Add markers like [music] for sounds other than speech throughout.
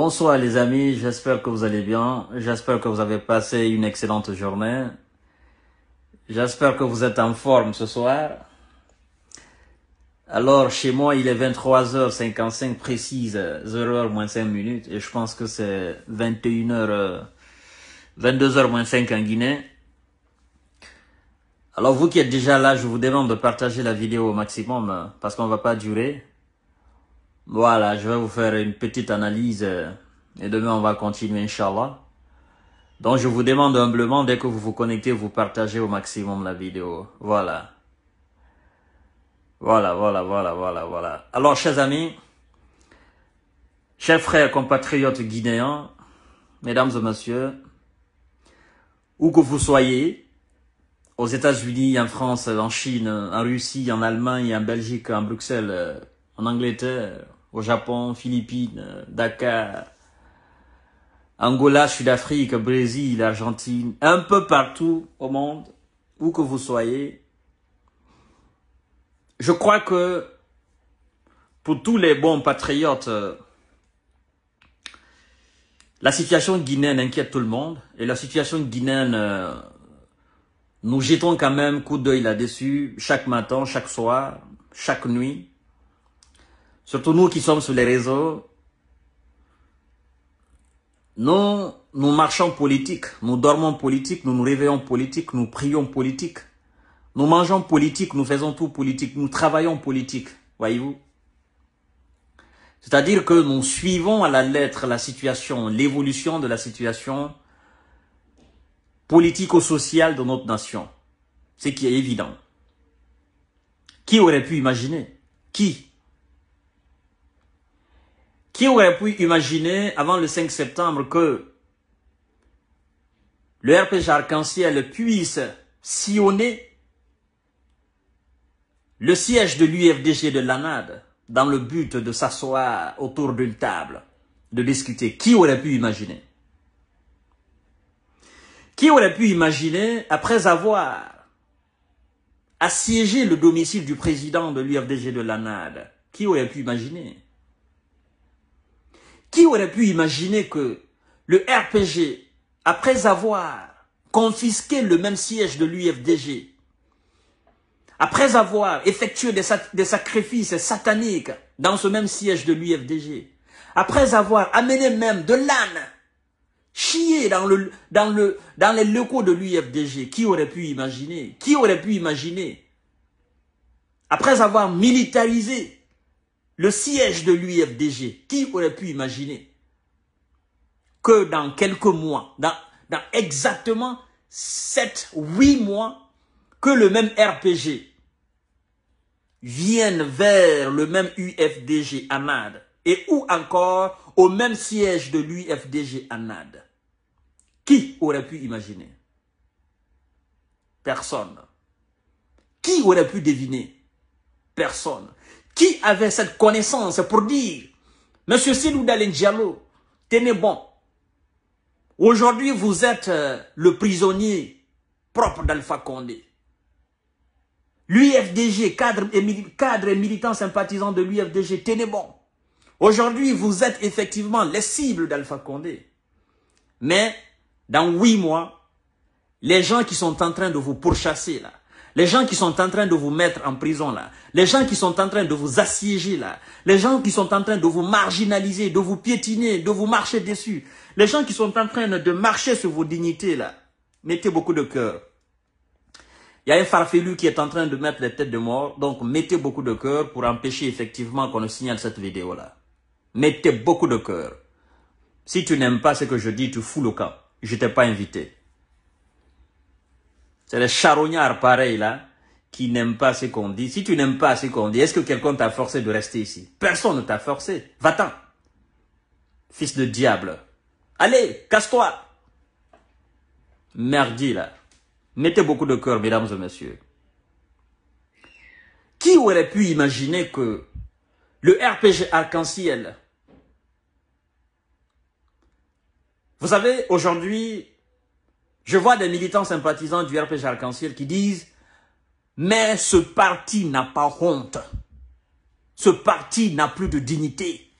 Bonsoir les amis, j'espère que vous allez bien, j'espère que vous avez passé une excellente journée, j'espère que vous êtes en forme ce soir. Alors chez moi il est 23h55 précise, 0h moins 5 minutes et je pense que c'est 21h, euh, 22h moins 5 en Guinée. Alors vous qui êtes déjà là, je vous demande de partager la vidéo au maximum euh, parce qu'on va pas durer. Voilà, je vais vous faire une petite analyse euh, et demain on va continuer, Inch'Allah. Donc je vous demande humblement, dès que vous vous connectez, vous partagez au maximum la vidéo. Voilà. Voilà, voilà, voilà, voilà, voilà. Alors, chers amis, chers frères compatriotes guinéens, mesdames et messieurs, où que vous soyez, aux États-Unis, en France, en Chine, en Russie, en Allemagne, en Belgique, en Bruxelles, en Angleterre, au Japon, Philippines, Dakar, Angola, Sud-Afrique, Brésil, Argentine, un peu partout au monde, où que vous soyez. Je crois que pour tous les bons patriotes, la situation guinéenne inquiète tout le monde. Et la situation guinéenne, euh, nous jetons quand même coup d'œil là-dessus chaque matin, chaque soir, chaque nuit surtout nous qui sommes sur les réseaux, nous, nous marchons politique, nous dormons politique, nous nous réveillons politique, nous prions politique, nous mangeons politique, nous faisons tout politique, nous travaillons politique, voyez-vous C'est-à-dire que nous suivons à la lettre la situation, l'évolution de la situation politico-sociale de notre nation, ce qui est évident. Qui aurait pu imaginer Qui qui aurait pu imaginer avant le 5 septembre que le RPG Arc-en-Ciel puisse sillonner le siège de l'UFDG de l'ANAD dans le but de s'asseoir autour d'une table, de discuter Qui aurait pu imaginer Qui aurait pu imaginer, après avoir assiégé le domicile du président de l'UFDG de l'ANAD, qui aurait pu imaginer qui aurait pu imaginer que le RPG, après avoir confisqué le même siège de l'UFDG, après avoir effectué des, sacrifices sataniques dans ce même siège de l'UFDG, après avoir amené même de l'âne, chier dans, le, dans, le, dans les locaux de l'UFDG, qui aurait pu imaginer Qui aurait pu imaginer Après avoir militarisé le siège de l'UFDG, qui aurait pu imaginer que dans quelques mois, dans, exactement 7, 8 mois, que le même RPG vienne vers le même UFDG Anad et ou encore au même siège de l'UFDG Nade Qui aurait pu imaginer Personne. Qui aurait pu deviner Personne. Qui avait cette connaissance pour dire, Monsieur Sidou tenez bon. Aujourd'hui, vous êtes euh, le prisonnier propre d'Alpha Condé. L'UFDG, cadre, cadre et militant sympathisant de l'UFDG, tenez bon. Aujourd'hui, vous êtes effectivement les cibles d'Alpha Condé. Mais dans huit mois, les gens qui sont en train de vous pourchasser là, les gens qui sont en train de vous mettre en prison là, les gens qui sont en train de vous assiéger là, les gens qui sont en train de vous marginaliser, de vous piétiner, de vous marcher dessus, les gens qui sont en train de marcher sur vos dignités là, mettez beaucoup de cœur. Il y a un farfelu qui est en train de mettre les têtes de mort, donc mettez beaucoup de cœur pour empêcher effectivement qu'on signale cette vidéo là. Mettez beaucoup de cœur. Si tu n'aimes pas ce que je dis, tu fous le camp. Je t'ai pas invité. C'est les charognards pareils là qui n'aiment pas ce qu'on dit. Si tu n'aimes pas ce qu'on dit, est-ce que quelqu'un t'a forcé de rester ici Personne ne t'a forcé. Va-t'en. Fils de diable. Allez, casse-toi. Merdi là. Mettez beaucoup de cœur, mesdames et messieurs. Qui aurait pu imaginer que le RPG arc-en-ciel, vous savez, aujourd'hui, je vois des militants sympathisants du RPG Arc-en-Ciel qui disent « Mais ce parti n'a pas honte. Ce parti n'a plus de dignité.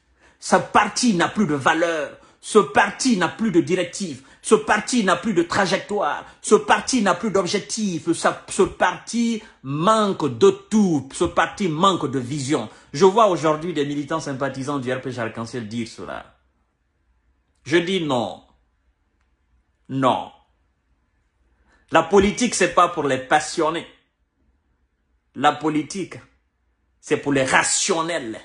Ce parti n'a plus de valeur. Ce parti n'a plus de directive. Ce parti n'a plus de trajectoire. Ce parti n'a plus d'objectif. Ce, parti manque de tout. Ce parti manque de vision. Je vois aujourd'hui des militants sympathisants du RPG Arc-en-Ciel dire cela. Je dis non. Non. La politique, c'est pas pour les passionnés. La politique, c'est pour les rationnels.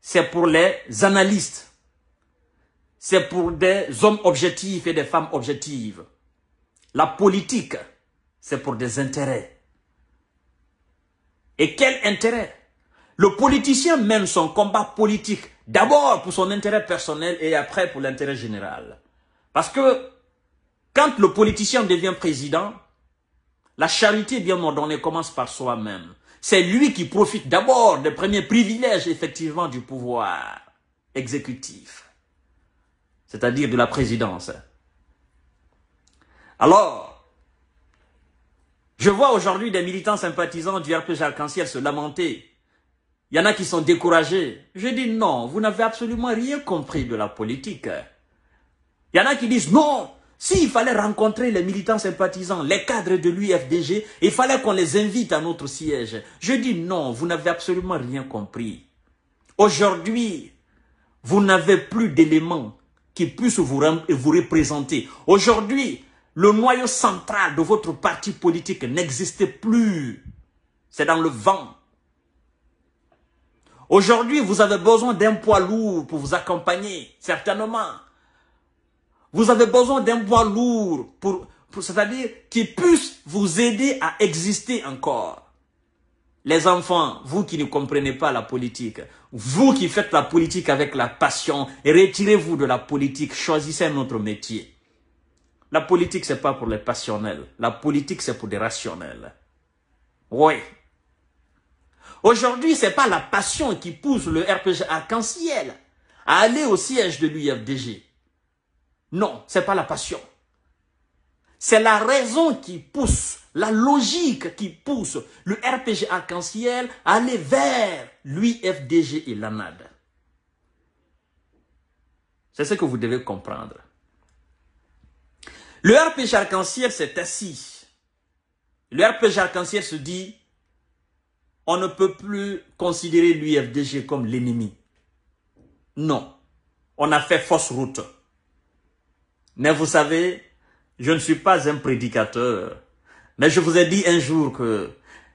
C'est pour les analystes. C'est pour des hommes objectifs et des femmes objectives. La politique, c'est pour des intérêts. Et quel intérêt Le politicien mène son combat politique d'abord pour son intérêt personnel et après pour l'intérêt général. Parce que quand le politicien devient président, la charité bien ordonnée commence par soi-même. C'est lui qui profite d'abord des premiers privilèges effectivement du pouvoir exécutif, c'est-à-dire de la présidence. Alors, je vois aujourd'hui des militants sympathisants du RPG Arc-en-Ciel se lamenter. Il y en a qui sont découragés. Je dis non, vous n'avez absolument rien compris de la politique. Il y en a qui disent non, s'il fallait rencontrer les militants sympathisants, les cadres de l'UFDG, il fallait qu'on les invite à notre siège. Je dis non, vous n'avez absolument rien compris. Aujourd'hui, vous n'avez plus d'éléments qui puissent vous, vous représenter. Aujourd'hui, le noyau central de votre parti politique n'existe plus. C'est dans le vent. Aujourd'hui, vous avez besoin d'un poids lourd pour vous accompagner, certainement. Vous avez besoin d'un poids lourd, pour, pour c'est-à-dire qui puisse vous aider à exister encore. Les enfants, vous qui ne comprenez pas la politique, vous qui faites la politique avec la passion, retirez-vous de la politique, choisissez un autre métier. La politique, c'est pas pour les passionnels. La politique, c'est pour des rationnels. Oui. Aujourd'hui, c'est pas la passion qui pousse le RPG arc-en-ciel à aller au siège de l'UFDG. Non, ce n'est pas la passion. C'est la raison qui pousse, la logique qui pousse le RPG arc-en-ciel à aller vers l'UFDG et l'ANAD. C'est ce que vous devez comprendre. Le RPG arc-en-ciel s'est assis. Le RPG arc-en-ciel se dit, on ne peut plus considérer l'UFDG comme l'ennemi. Non, on a fait fausse route. Mais vous savez, je ne suis pas un prédicateur. Mais je vous ai dit un jour que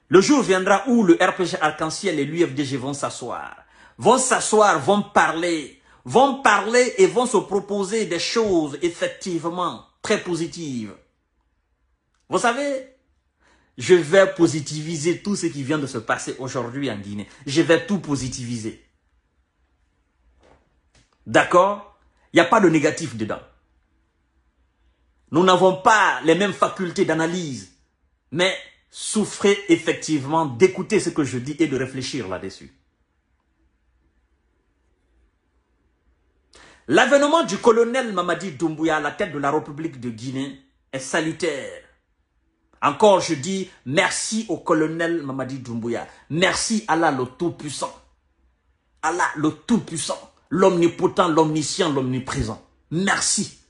le jour viendra où le RPG Arc-en-Ciel et l'UFDG vont s'asseoir. Vont s'asseoir, vont parler. Vont parler et vont se proposer des choses effectivement très positives. Vous savez, je vais positiviser tout ce qui vient de se passer aujourd'hui en Guinée. Je vais tout positiviser. D'accord Il n'y a pas de négatif dedans. Nous n'avons pas les mêmes facultés d'analyse, mais souffrez effectivement d'écouter ce que je dis et de réfléchir là-dessus. L'avènement du colonel Mamadi Doumbouya à la tête de la République de Guinée est salutaire. Encore, je dis merci au colonel Mamadi Doumbouya. Merci Allah le Tout-Puissant. Allah le Tout-Puissant, l'Omnipotent, l'Omniscient, l'Omniprésent. Merci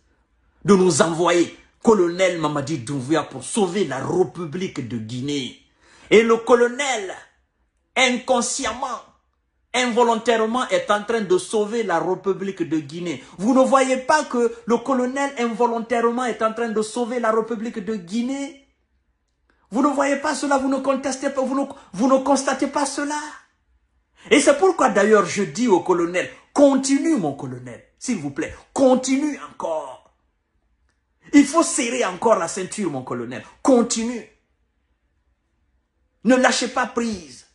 de nous envoyer colonel Mamadi Douvia pour sauver la République de Guinée. Et le colonel, inconsciemment, involontairement, est en train de sauver la République de Guinée. Vous ne voyez pas que le colonel involontairement est en train de sauver la République de Guinée vous ne voyez pas cela, vous ne contestez pas, vous ne, vous ne constatez pas cela. Et c'est pourquoi d'ailleurs je dis au colonel, continue mon colonel, s'il vous plaît, continue encore. Il faut serrer encore la ceinture, mon colonel. Continue. Ne lâchez pas prise.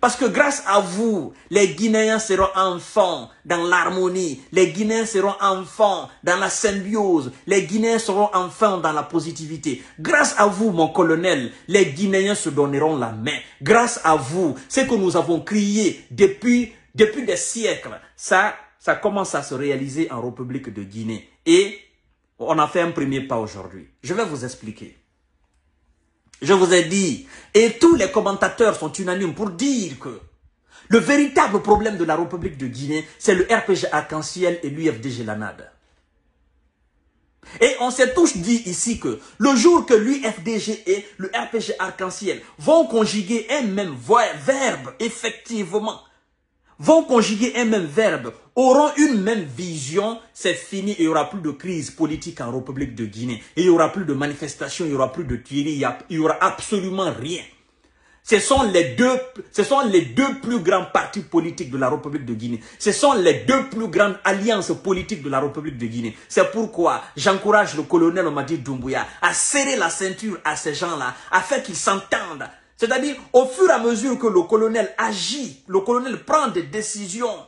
Parce que grâce à vous, les Guinéens seront enfants dans l'harmonie. Les Guinéens seront enfants dans la symbiose. Les Guinéens seront enfants dans la positivité. Grâce à vous, mon colonel, les Guinéens se donneront la main. Grâce à vous, ce que nous avons crié depuis, depuis des siècles, ça, ça commence à se réaliser en République de Guinée. Et on a fait un premier pas aujourd'hui. Je vais vous expliquer. Je vous ai dit, et tous les commentateurs sont unanimes pour dire que le véritable problème de la République de Guinée, c'est le RPG Arc-en-Ciel et l'UFDG Lanade. Et on s'est tous dit ici que le jour que l'UFDG et le RPG Arc-en-Ciel vont conjuguer un même verbe, effectivement, vont conjuguer un même verbe, auront une même vision, c'est fini, il n'y aura plus de crise politique en République de Guinée. il n'y aura plus de manifestations, il n'y aura plus de tueries, il n'y aura absolument rien. Ce sont, les deux, ce sont les deux plus grands partis politiques de la République de Guinée. Ce sont les deux plus grandes alliances politiques de la République de Guinée. C'est pourquoi j'encourage le colonel Omadi Doumbouya à serrer la ceinture à ces gens-là, afin qu'ils s'entendent c'est-à-dire, au fur et à mesure que le colonel agit, le colonel prend des décisions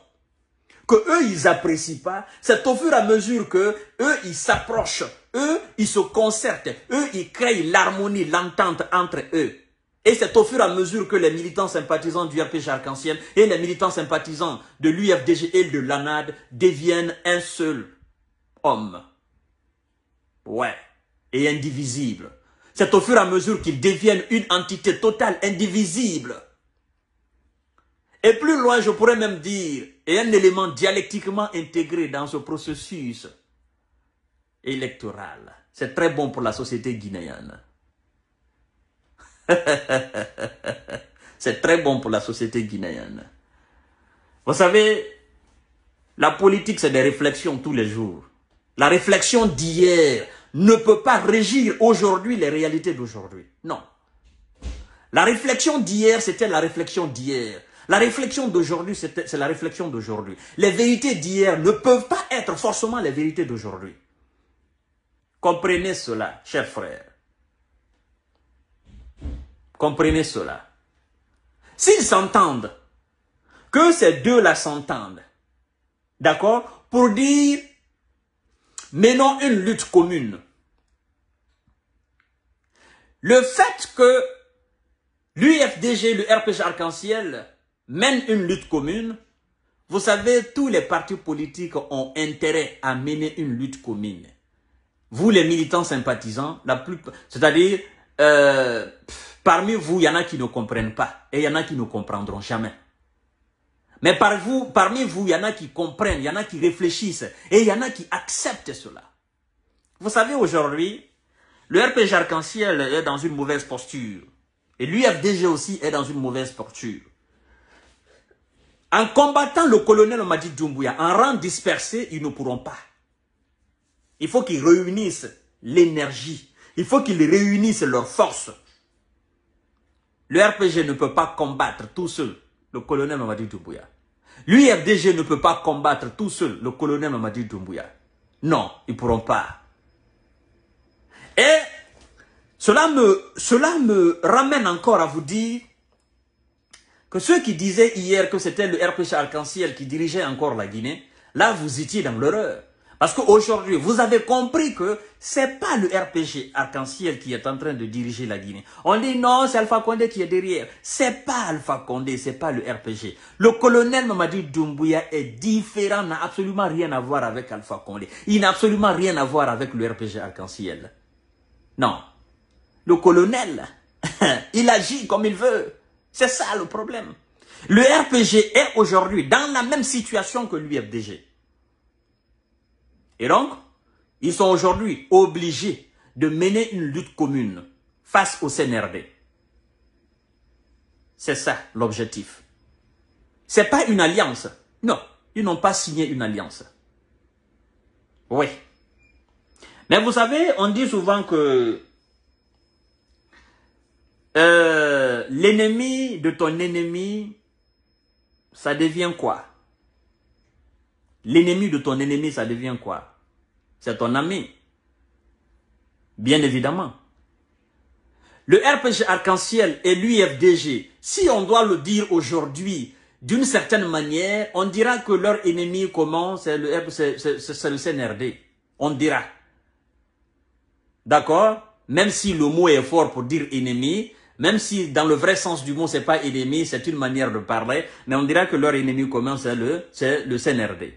que eux, ils apprécient pas, c'est au fur et à mesure que eux, ils s'approchent, eux, ils se concertent, eux, ils créent l'harmonie, l'entente entre eux. Et c'est au fur et à mesure que les militants sympathisants du RPG Arc-en-Ciel et les militants sympathisants de l'UFDG et de l'ANAD deviennent un seul homme. Ouais. Et indivisible. C'est au fur et à mesure qu'ils deviennent une entité totale, indivisible. Et plus loin, je pourrais même dire, et un élément dialectiquement intégré dans ce processus électoral. C'est très bon pour la société guinéenne. [laughs] C'est très bon pour la société guinéenne. Vous savez, la politique, c'est des réflexions tous les jours. La réflexion d'hier ne peut pas régir aujourd'hui les réalités d'aujourd'hui. Non. La réflexion d'hier, c'était la réflexion d'hier. La réflexion d'aujourd'hui, c'est la réflexion d'aujourd'hui. Les vérités d'hier ne peuvent pas être forcément les vérités d'aujourd'hui. Comprenez cela, chers frères. Comprenez cela. S'ils s'entendent, que ces deux-là s'entendent, d'accord, pour dire non une lutte commune. Le fait que l'UFDG, le RPG Arc-en-Ciel mènent une lutte commune, vous savez, tous les partis politiques ont intérêt à mener une lutte commune. Vous, les militants sympathisants, la c'est-à-dire, euh, parmi vous, il y en a qui ne comprennent pas et il y en a qui ne comprendront jamais. Mais par vous, parmi vous, il y en a qui comprennent, il y en a qui réfléchissent et il y en a qui acceptent cela. Vous savez, aujourd'hui, le RPG Arc-en-Ciel est dans une mauvaise posture. Et l'UFDG aussi est dans une mauvaise posture. En combattant le colonel Madi Doumbouya, en rang dispersé, ils ne pourront pas. Il faut qu'ils réunissent l'énergie. Il faut qu'ils réunissent leurs forces. Le RPG ne peut pas combattre tous seul le colonel Mamadi Doumbouya. L'UFDG ne peut pas combattre tout seul le colonel Mamadou Doumbouya. Non, ils ne pourront pas. Et cela me, cela me ramène encore à vous dire que ceux qui disaient hier que c'était le RPC Arc-en-Ciel qui dirigeait encore la Guinée, là vous étiez dans l'horreur. Parce qu'aujourd'hui, vous avez compris que c'est pas le RPG arc-en-ciel qui est en train de diriger la Guinée. On dit non, c'est Alpha Condé qui est derrière. C'est pas Alpha Condé, c'est pas le RPG. Le colonel Mamadi Doumbouya est différent, n'a absolument rien à voir avec Alpha Condé. Il n'a absolument rien à voir avec le RPG arc-en-ciel. Non. Le colonel, [laughs] il agit comme il veut. C'est ça le problème. Le RPG est aujourd'hui dans la même situation que l'UFDG. Et donc, ils sont aujourd'hui obligés de mener une lutte commune face au CNRD. C'est ça l'objectif. C'est pas une alliance. Non, ils n'ont pas signé une alliance. Oui. Mais vous savez, on dit souvent que euh, l'ennemi de ton ennemi, ça devient quoi L'ennemi de ton ennemi, ça devient quoi C'est ton ami. Bien évidemment. Le RPG Arc-en-Ciel et l'UFDG, si on doit le dire aujourd'hui, d'une certaine manière, on dira que leur ennemi comment c'est le, CNRD. On dira. D'accord Même si le mot est fort pour dire ennemi, même si dans le vrai sens du mot, c'est pas ennemi, c'est une manière de parler, mais on dira que leur ennemi commun, le, c'est le CNRD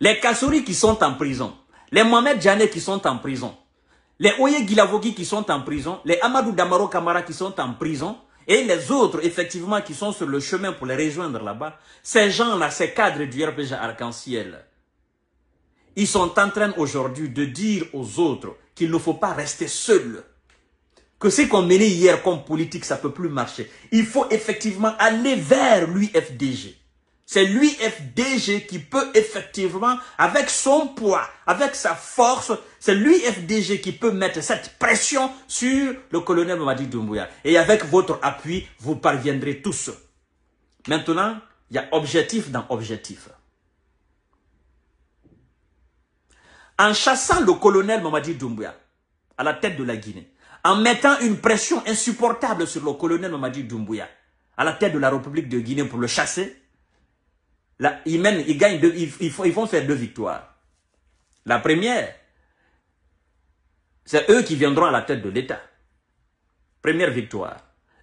les Kassouri qui sont en prison, les Mohamed Janet qui sont en prison, les Oye Gilavogi qui sont en prison, les Amadou Damaro Kamara qui sont en prison, et les autres, effectivement, qui sont sur le chemin pour les rejoindre là-bas, ces gens-là, ces cadres du RPG Arc-en-Ciel, ils sont en train aujourd'hui de dire aux autres qu'il ne faut pas rester seul. Que ce qu'on menait hier comme politique, ça ne peut plus marcher. Il faut effectivement aller vers l'UFDG. C'est l'UFDG qui peut effectivement, avec son poids, avec sa force, c'est l'UFDG qui peut mettre cette pression sur le colonel Mamadi Doumbouya. Et avec votre appui, vous parviendrez tous. Maintenant, il y a objectif dans objectif. En chassant le colonel Mamadi Doumbouya à la tête de la Guinée, en mettant une pression insupportable sur le colonel Mamadi Doumbouya à la tête de la République de Guinée pour le chasser, ils mènent, gagnent, deux, vont faire deux victoires. La première, c'est eux qui viendront à la tête de l'État. Première victoire.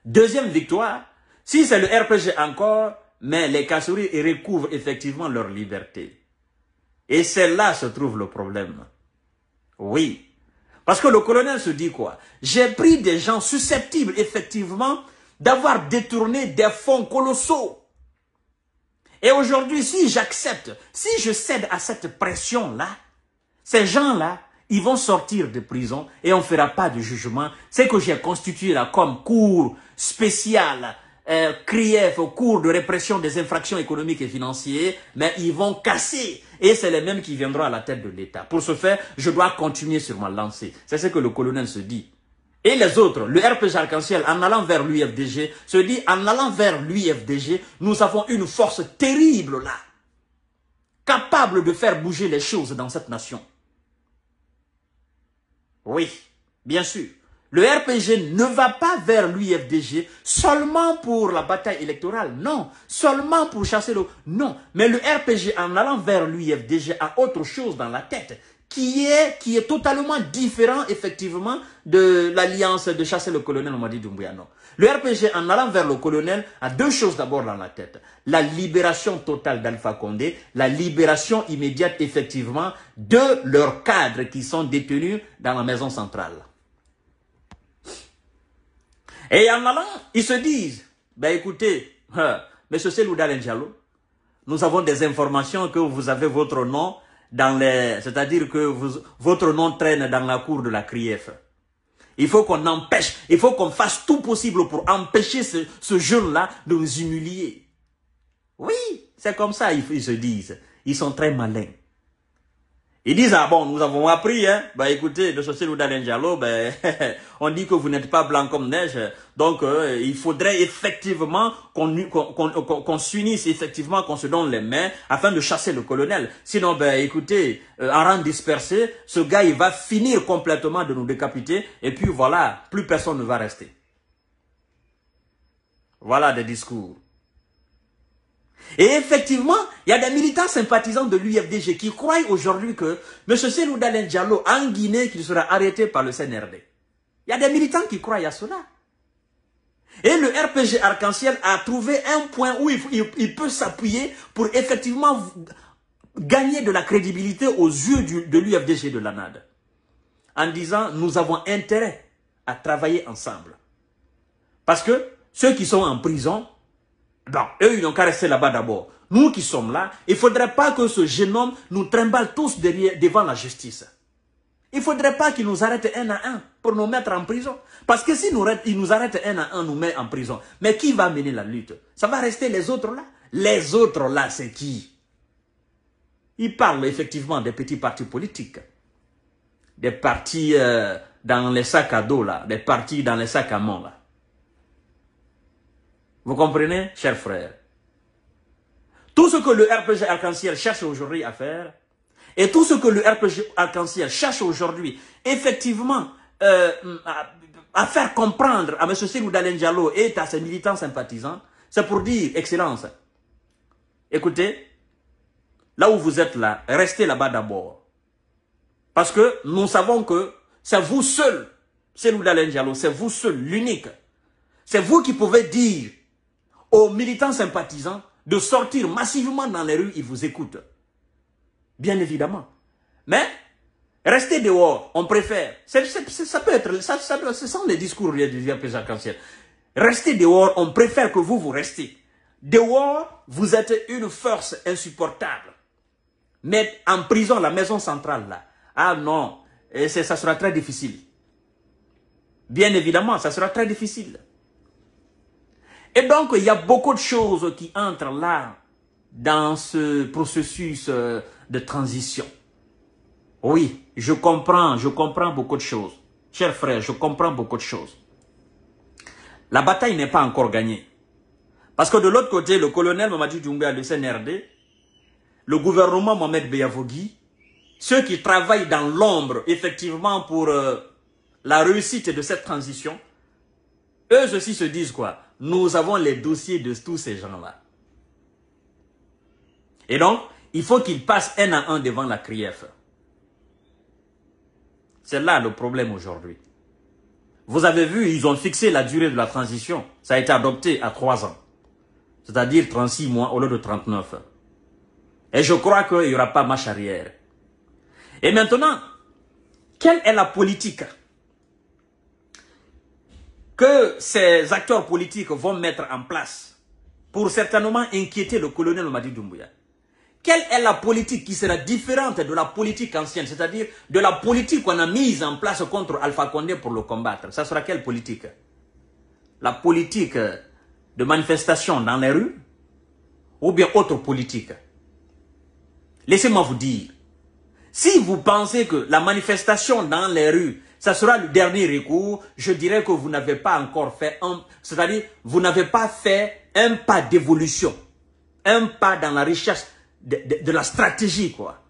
Deuxième victoire, si c'est le RPG encore, mais les Kassouris recouvrent effectivement leur liberté. Et c'est là se trouve le problème. Oui. Parce que le colonel se dit quoi J'ai pris des gens susceptibles effectivement d'avoir détourné des fonds colossaux et aujourd'hui, si j'accepte, si je cède à cette pression-là, ces gens-là, ils vont sortir de prison et on ne fera pas de jugement. C'est que j'ai constitué là comme cours spécial, euh, CRIEF, cours de répression des infractions économiques et financières, mais ils vont casser. Et c'est les mêmes qui viendront à la tête de l'État. Pour ce faire, je dois continuer sur ma lancée. C'est ce que le colonel se dit. Et les autres, le RPG Arc-en-Ciel, en allant vers l'UFDG, se dit, en allant vers l'UFDG, nous avons une force terrible là, capable de faire bouger les choses dans cette nation. Oui, bien sûr. Le RPG ne va pas vers l'UFDG seulement pour la bataille électorale, non. Seulement pour chasser le... Non, mais le RPG en allant vers l'UFDG a autre chose dans la tête qui est, qui est totalement différent, effectivement, de l'alliance de chasser le colonel Mamadi Doumbouya. Le RPG, en allant vers le colonel, a deux choses d'abord dans la tête. La libération totale d'Alpha Condé, la libération immédiate, effectivement, de leurs cadres qui sont détenus dans la maison centrale. Et en allant, ils se disent, ben écoutez, monsieur, hein, M. Seloudal nous avons des informations que vous avez votre nom, dans les, c'est-à-dire que votre nom traîne dans la cour de la CRIEF. Il faut qu'on empêche, il faut qu'on fasse tout possible pour empêcher ce, ce jeune-là de nous humilier. Oui, c'est comme ça, ils se disent. Ils sont très malins. Ils disent, ah bon, nous avons appris, hein. Bah écoutez, le Société d'Alain Diallo, ben, [laughs] on dit que vous n'êtes pas blanc comme neige. Donc, euh, il faudrait effectivement qu'on qu'on s'unisse, effectivement, qu'on se donne les mains afin de chasser le colonel. Sinon, ben écoutez, euh, en rang dispersé, ce gars, il va finir complètement de nous décapiter. Et puis voilà, plus personne ne va rester. Voilà des discours. Et effectivement, il y a des militants sympathisants de l'UFDG qui croient aujourd'hui que M. Selou en Guinée, qu'il sera arrêté par le CNRD. Il y a des militants qui croient à cela. Et le RPG Arc-en-Ciel a trouvé un point où il, peut s'appuyer pour effectivement gagner de la crédibilité aux yeux de l'UFDG de l'ANAD. En disant, nous avons intérêt à travailler ensemble. Parce que ceux qui sont en prison donc, eux, ils n'ont qu'à rester là-bas d'abord. Nous qui sommes là, il ne faudrait pas que ce jeune homme nous trimballe tous derrière, devant la justice. Il ne faudrait pas qu'il nous arrête un à un pour nous mettre en prison. Parce que s'il nous, arrête un à un, nous met en prison. Mais qui va mener la lutte Ça va rester les autres là. Les autres là, c'est qui Ils parlent effectivement des petits partis politiques. Des partis euh, dans les sacs à dos là. Des partis dans les sacs à main là. Vous comprenez, chers frères Tout ce que le RPG Arc-en-Ciel cherche aujourd'hui à faire, et tout ce que le RPG Arc-en-Ciel cherche aujourd'hui, effectivement, euh, à, faire comprendre à M. Sirou Diallo et à ses militants sympathisants, c'est pour dire, Excellence, écoutez, là où vous êtes là, restez là-bas d'abord. Parce que nous savons que c'est vous seul, Sirou Diallo, c'est vous seul, l'unique. C'est vous qui pouvez dire aux militants sympathisants de sortir massivement dans les rues, ils vous écoutent. Bien évidemment. Mais Rester dehors, on préfère. ça peut être, ça, ce sont les discours de dehors, on préfère que vous vous restiez. Dehors, vous êtes une force insupportable. Mettre en prison, la maison centrale là, ah non, et ça sera très difficile. Bien évidemment, ça sera très difficile. Et donc, il y a beaucoup de choses qui entrent là dans ce processus euh, de transition. Oui, je comprends, je comprends beaucoup de choses. Chers frères, je comprends beaucoup de choses. La bataille n'est pas encore gagnée. Parce que de l'autre côté, le colonel Mamadou Djunga de CNRD, le gouvernement Mohamed Beyavogui, ceux qui travaillent dans l'ombre, effectivement, pour euh, la réussite de cette transition, eux aussi se disent quoi Nous avons les dossiers de tous ces gens-là. Et donc, il faut qu'ils passent un à un devant la CRIEF. C'est là le problème aujourd'hui. Vous avez vu, ils ont fixé la durée de la transition. Ça a été adopté à trois ans. C'est-à-dire 36 mois au lieu de 39. Et je crois qu'il n'y aura pas marche arrière. Et maintenant, quelle est la politique que ces acteurs politiques vont mettre en place pour certainement inquiéter le colonel Madi Doumbouya. Quelle est la politique qui sera différente de la politique ancienne, c'est-à-dire de la politique qu'on a mise en place contre Alpha Condé pour le combattre Ça sera quelle politique La politique de manifestation dans les rues ou bien autre politique Laissez-moi vous dire, si vous pensez que la manifestation dans les rues ça sera le dernier recours. Je dirais que vous n'avez pas encore fait un, c'est-à-dire, vous n'avez pas fait un pas d'évolution, un pas dans la recherche de, la stratégie, quoi,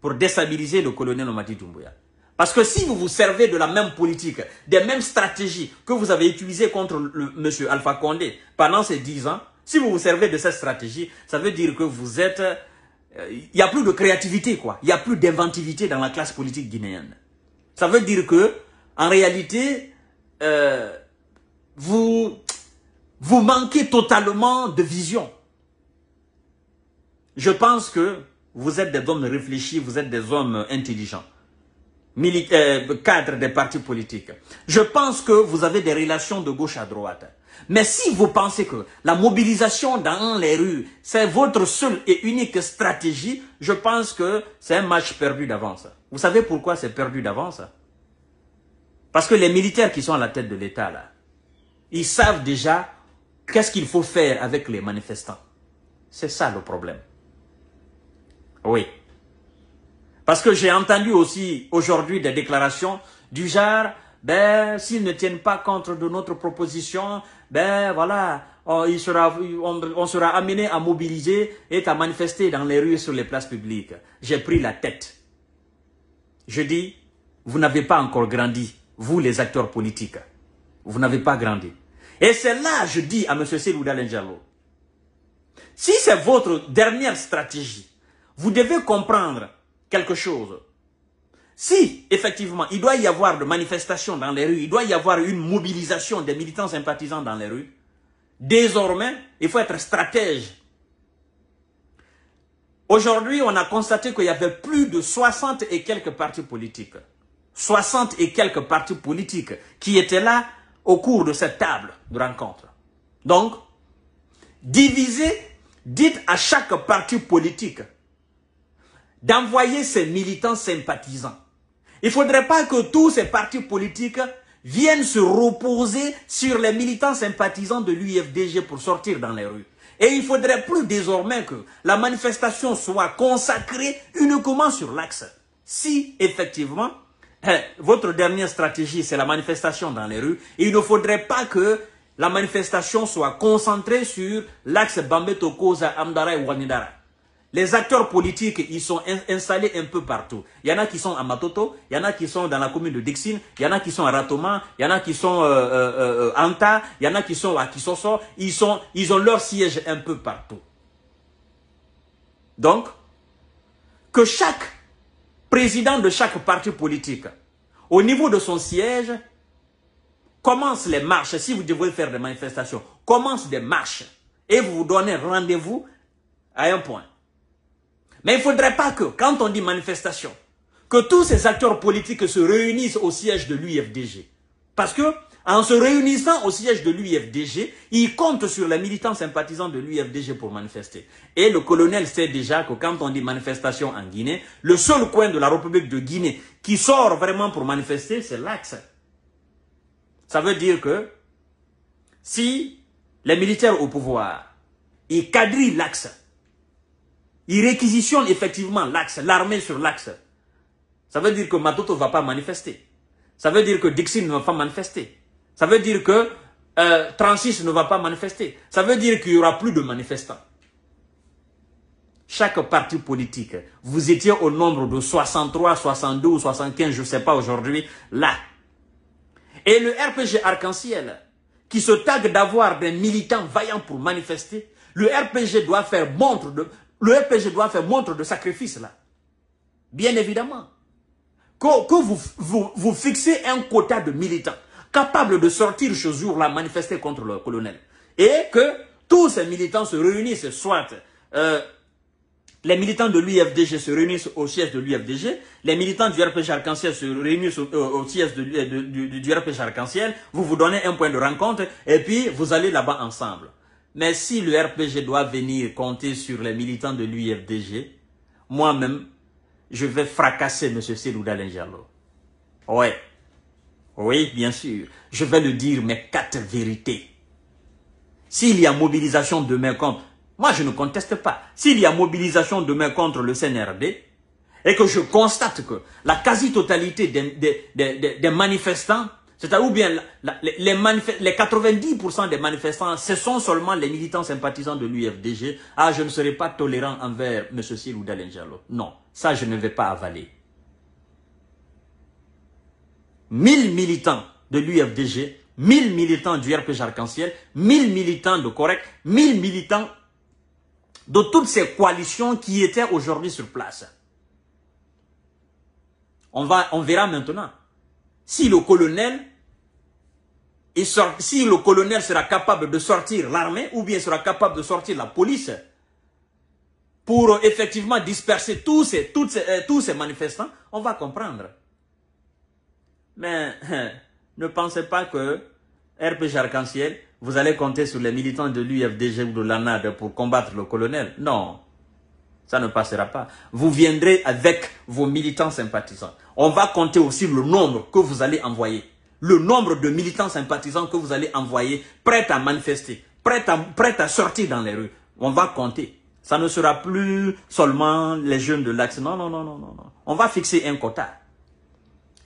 pour déstabiliser le colonel Omadi Doumbouya. Parce que si vous vous servez de la même politique, des mêmes stratégies que vous avez utilisées contre le, monsieur Alpha Condé pendant ces dix ans, si vous vous servez de cette stratégie, ça veut dire que vous êtes... Euh, il n'y a plus de créativité, quoi. Il n'y a plus d'inventivité dans la classe politique guinéenne. Ça veut dire que, en réalité, euh, vous, vous manquez totalement de vision. Je pense que vous êtes des hommes réfléchis, vous êtes des hommes intelligents, militaires, euh, cadres des partis politiques. Je pense que vous avez des relations de gauche à droite. Mais si vous pensez que la mobilisation dans les rues, c'est votre seule et unique stratégie, je pense que c'est un match perdu d'avance. Vous savez pourquoi c'est perdu d'avance Parce que les militaires qui sont à la tête de l'État, là, ils savent déjà qu'est-ce qu'il faut faire avec les manifestants. C'est ça le problème. Oui. Parce que j'ai entendu aussi aujourd'hui des déclarations du genre, ben, s'ils ne tiennent pas compte de notre proposition, ben voilà, oh, on, sera, amené à mobiliser et à manifester dans les rues et sur les places publiques. J'ai pris la tête. Je dis, vous n'avez pas encore grandi, vous les acteurs politiques. Vous n'avez pas grandi. Et c'est là, je dis à M. Selouda si c'est votre dernière stratégie, vous devez comprendre quelque chose. Si, effectivement, il doit y avoir de manifestations dans les rues, il doit y avoir une mobilisation des militants sympathisants dans les rues, désormais, il faut être stratège. Aujourd'hui, on a constaté qu'il y avait plus de 60 et quelques partis politiques. 60 et quelques partis politiques qui étaient là au cours de cette table de rencontre. Donc, diviser, dites à chaque parti politique d'envoyer ses militants sympathisants il ne faudrait pas que tous ces partis politiques viennent se reposer sur les militants sympathisants de l'UFDG pour sortir dans les rues. Et il faudrait plus désormais que la manifestation soit consacrée uniquement sur l'axe. Si, effectivement, hein, votre dernière stratégie, c'est la manifestation dans les rues, il ne faudrait pas que la manifestation soit concentrée sur l'axe Bambé Tokoza, Amdara et Wanidara. Les acteurs politiques, ils sont installés un peu partout. Il y en a qui sont à Matoto, il y en a qui sont dans la commune de Dixine, il y en a qui sont à Ratoma, il y en a qui sont à euh, euh, euh, Anta, il y en a qui sont à Kisoso. Ils, sont, ils ont leur siège un peu partout. Donc, que chaque président de chaque parti politique, au niveau de son siège, commence les marches. Si vous devez faire des manifestations, commence des marches. Et vous vous donnez rendez-vous à un point. Mais il ne faudrait pas que, quand on dit manifestation, que tous ces acteurs politiques se réunissent au siège de l'UFDG. Parce que, en se réunissant au siège de l'UFDG, ils comptent sur les militants sympathisants de l'UFDG pour manifester. Et le colonel sait déjà que quand on dit manifestation en Guinée, le seul coin de la République de Guinée qui sort vraiment pour manifester, c'est l'axe. Ça veut dire que si les militaires au pouvoir, ils quadrillent l'axe, il réquisitionne effectivement l'axe, l'armée sur l'axe. Ça veut dire que Matoto ne va pas manifester. Ça veut dire que Dixie ne va pas manifester. Ça veut dire que Transis ne va pas manifester. Ça veut dire qu'il n'y aura plus de manifestants. Chaque parti politique, vous étiez au nombre de 63, 72, 75, je ne sais pas aujourd'hui, là. Et le RPG Arc-en-Ciel, qui se tague d'avoir des militants vaillants pour manifester, le RPG doit faire montre de, le RPG doit faire montre de sacrifice là. Bien évidemment. Que, vous, vous, fixez un quota de militants capables de sortir ce jour-là manifester contre le colonel. Et que tous ces militants se réunissent, soit euh, les militants de l'UFDG se réunissent au siège de l'UFDG, les militants du RPG Arc-en-Ciel se réunissent au, euh, siège du, du RPG Arc-en-Ciel, vous vous donnez un point de rencontre et puis vous allez là-bas ensemble. Mais si le RPG doit venir compter sur les militants de l'UFDG, moi-même, je vais fracasser M. Selou Dalenjalo. Ouais. Oui, bien sûr. Je vais le dire mes quatre vérités. S'il y a mobilisation demain contre... Moi, je ne conteste pas. S'il y a mobilisation demain contre le CNRD, et que je constate que la quasi-totalité des manifestants c'est-à-dire, ou bien les, 90% des manifestants, ce sont seulement les militants sympathisants de l'UFDG. Ah, je ne serai pas tolérant envers M. Silou Dalenjalo. Non, ça, je ne vais pas avaler. 1000 militants de l'UFDG, 1000 militants du RPJ Arc-en-Ciel, 1000 militants de Correct, 1000 militants de toutes ces coalitions qui étaient aujourd'hui sur place. On, va, on verra maintenant si le colonel et si le colonel sera capable de sortir l'armée ou bien sera capable de sortir la police pour effectivement disperser tous ces, euh, tous ces manifestants, on va comprendre. Mais [laughs] ne pensez pas que RPG Arc-en-Ciel, vous allez compter sur les militants de l'UFDG ou de l'ANAD pour combattre le colonel. Non, ça ne passera pas. Vous viendrez avec vos militants sympathisants. On va compter aussi le nombre que vous allez envoyer le nombre de militants sympathisants que vous allez envoyer prêts à manifester, prêts à, prêts à sortir dans les rues. On va compter. Ça ne sera plus seulement les jeunes de l'axe. Non, non, non, non, non. On va fixer un quota.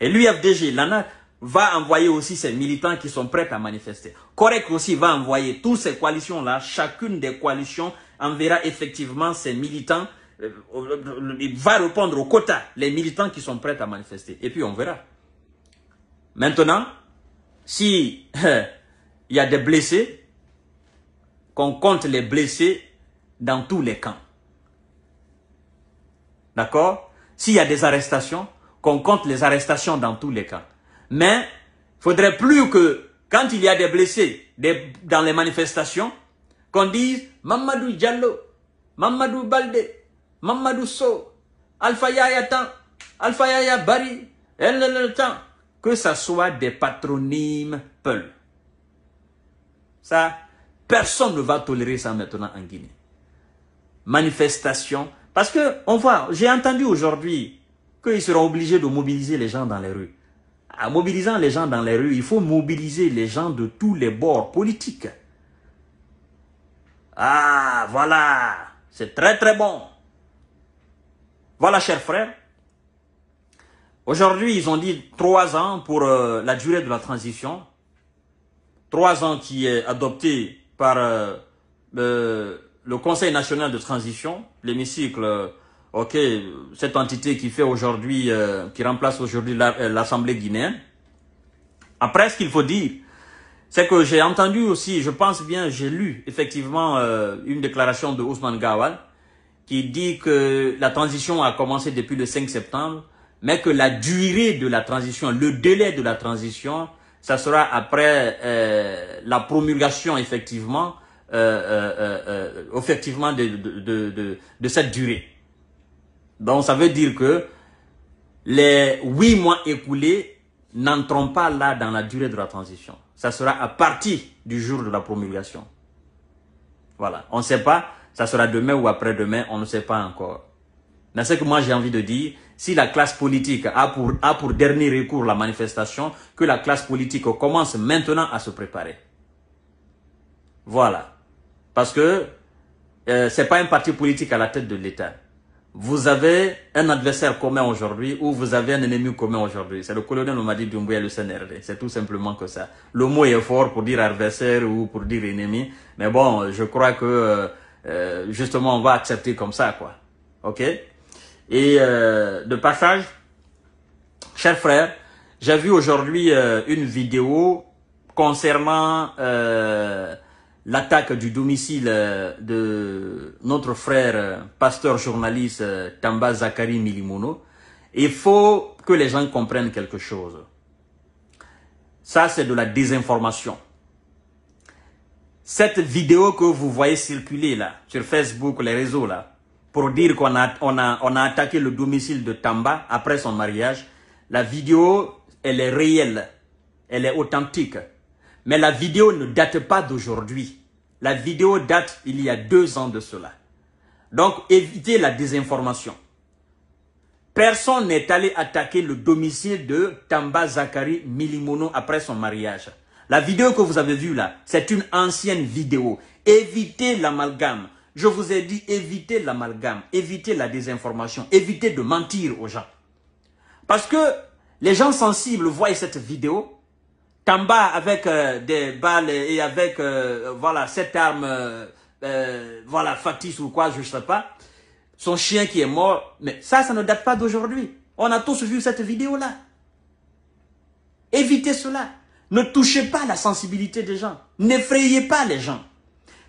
Et l'UFDG, l'ANA, va envoyer aussi ses militants qui sont prêts à manifester. Correct aussi va envoyer toutes ces coalitions-là. Chacune des coalitions enverra effectivement ses militants. Euh, euh, euh, il va répondre au quota, les militants qui sont prêts à manifester. Et puis on verra. Maintenant, si [laughs] il y a des blessés, qu'on compte les blessés dans tous les camps. D'accord S'il y a des arrestations, qu'on compte les arrestations dans tous les camps. Mais il faudrait plus que quand il y a des blessés dans les manifestations, qu'on dise Mamadou Diallo, Mamadou Balde, Mamadou So, Alpha Yaya Tan, Alpha Yaya Bari, El le Tan que ce soit des patronymes Peul. Ça, personne ne va tolérer ça maintenant en Guinée. Manifestation. Parce que, on voit, j'ai entendu aujourd'hui qu'ils seront obligés de mobiliser les gens dans les rues. En mobilisant les gens dans les rues, il faut mobiliser les gens de tous les bords politiques. Ah, voilà, c'est très très bon. Voilà, chers frères, Aujourd'hui, ils ont dit trois ans pour euh, la durée de la transition. Trois ans qui est adopté par euh, le, Conseil national de transition, l'hémicycle, euh, ok, cette entité qui fait aujourd'hui, qui remplace aujourd'hui l'Assemblée guinéenne. Après, ce qu'il faut dire, c'est que j'ai entendu aussi, je pense bien, j'ai lu effectivement une déclaration de Ousmane Gawal qui dit que la transition a commencé depuis le 5 septembre mais que la durée de la transition, le délai de la transition, ça sera après euh, la promulgation effectivement, euh, euh, effectivement de, cette durée. Donc ça veut dire que les huit mois écoulés n'entrent pas là dans la durée de la transition. Ça sera à partir du jour de la promulgation. Voilà, on ne sait pas, ça sera demain ou après-demain, on ne sait pas encore. Mais ce que moi j'ai envie de dire, si la classe politique a pour, a pour dernier recours la manifestation, que la classe politique commence maintenant à se préparer. Voilà. Parce que euh, ce n'est pas un parti politique à la tête de l'État. Vous avez un adversaire commun aujourd'hui ou vous avez un ennemi commun aujourd'hui. C'est le colonel Omadi Doumbouya, le CNRD. C'est tout simplement que ça. Le mot est fort pour dire adversaire ou pour dire ennemi. Mais bon, je crois que euh, euh, justement, on va accepter comme ça, quoi. OK et euh, de passage, chers frère, j'ai vu aujourd'hui euh, une vidéo concernant euh, l'attaque du domicile de notre frère pasteur journaliste Tamba Zakari Milimono. Il faut que les gens comprennent quelque chose. Ça, c'est de la désinformation. Cette vidéo que vous voyez circuler là, sur Facebook, les réseaux là, pour dire qu'on a, on a, on a attaqué le domicile de Tamba après son mariage. La vidéo, elle est réelle, elle est authentique. Mais la vidéo ne date pas d'aujourd'hui. La vidéo date il y a deux ans de cela. Donc, évitez la désinformation. Personne n'est allé attaquer le domicile de Tamba Zakari Milimono après son mariage. La vidéo que vous avez vue là, c'est une ancienne vidéo. Évitez l'amalgame. Je vous ai dit, évitez l'amalgame, évitez la désinformation, évitez de mentir aux gens. Parce que les gens sensibles voient cette vidéo, Tamba avec euh, des balles et avec euh, voilà cette arme, euh, voilà fatis ou quoi, je ne sais pas, son chien qui est mort, mais ça, ça ne date pas d'aujourd'hui. On a tous vu cette vidéo-là. Évitez cela. Ne touchez pas la sensibilité des gens. N'effrayez pas les gens.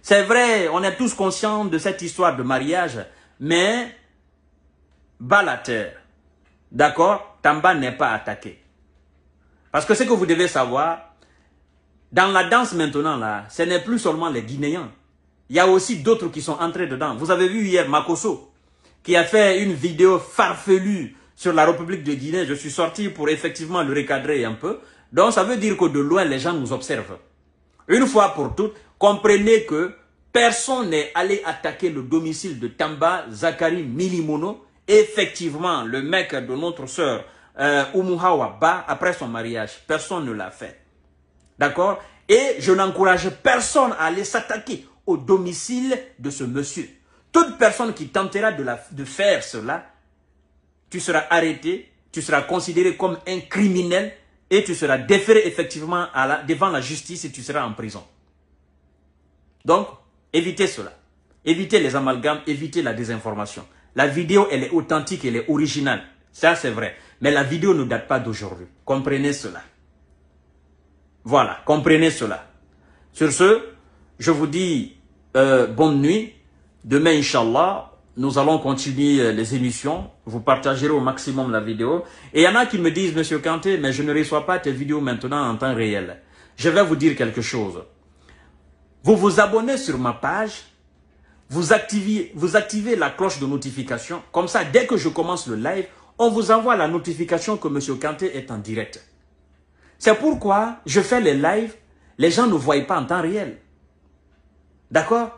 C'est vrai, on est tous conscients de cette histoire de mariage, mais bas la terre. D'accord Tamba n'est pas attaqué. Parce que ce que vous devez savoir, dans la danse maintenant, là, ce n'est plus seulement les Guinéens. Il y a aussi d'autres qui sont entrés dedans. Vous avez vu hier Makoso, qui a fait une vidéo farfelue sur la République de Guinée. Je suis sorti pour effectivement le recadrer un peu. Donc ça veut dire que de loin, les gens nous observent. Une fois pour toutes, Comprenez que personne n'est allé attaquer le domicile de Tamba Zakari Milimono. Effectivement, le mec de notre soeur euh, Umuhawa après son mariage, personne ne l'a fait. D'accord Et je n'encourage personne à aller s'attaquer au domicile de ce monsieur. Toute personne qui tentera de, la, de faire cela, tu seras arrêté, tu seras considéré comme un criminel et tu seras déféré effectivement devant la justice et tu seras en prison. Donc, évitez cela. Évitez les amalgames, évitez la désinformation. La vidéo, elle est authentique, elle est originale. Ça, c'est vrai. Mais la vidéo ne date pas d'aujourd'hui. Comprenez cela. Voilà, comprenez cela. Sur ce, je vous dis euh, bonne nuit. Demain, Inch'Allah, nous allons continuer euh, les émissions. Vous partagerez au maximum la vidéo. Et il y en a qui me disent, Monsieur Kanté, mais je ne reçois pas tes vidéos maintenant en temps réel. Je vais vous dire quelque chose. Vous vous abonnez sur ma page, vous activez, vous activez la cloche de notification. Comme ça, dès que je commence le live, on vous envoie la notification que M. Kanté est en direct. C'est pourquoi je fais les lives, les gens ne voient pas en temps réel. D'accord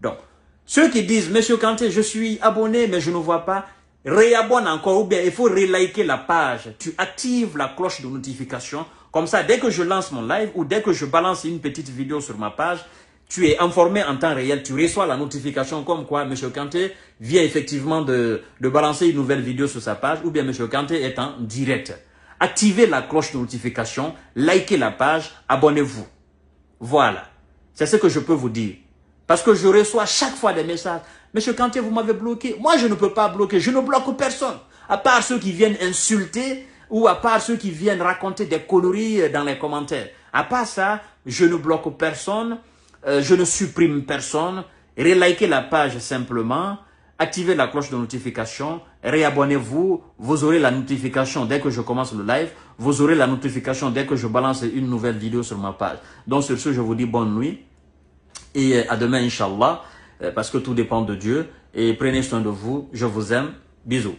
Donc, ceux qui disent, Monsieur Kanté, je suis abonné, mais je ne vois pas, réabonne encore, ou bien il faut reliker la page. Tu actives la cloche de notification. Comme ça, dès que je lance mon live ou dès que je balance une petite vidéo sur ma page, tu es informé en temps réel, tu reçois la notification comme quoi M. Kanté vient effectivement de, balancer une nouvelle vidéo sur sa page ou bien M. Kanté est en direct. Activez la cloche de notification, likez la page, abonnez-vous. Voilà. C'est ce que je peux vous dire. Parce que je reçois chaque fois des messages. M. Kanté, vous m'avez bloqué. Moi, je ne peux pas bloquer. Je ne bloque personne. À part ceux qui viennent insulter ou à part ceux qui viennent raconter des conneries euh, dans les commentaires. À part ça, je ne bloque personne. Euh, je ne supprime personne, relikez la page simplement, activez la cloche de notification, réabonnez-vous, vous aurez la notification dès que je commence le live, vous aurez la notification dès que je balance une nouvelle vidéo sur ma page. Donc sur ce, je vous dis bonne nuit et euh, à demain, Inch'Allah, euh, parce que tout dépend de Dieu. Et prenez soin de vous, je vous aime, bisous.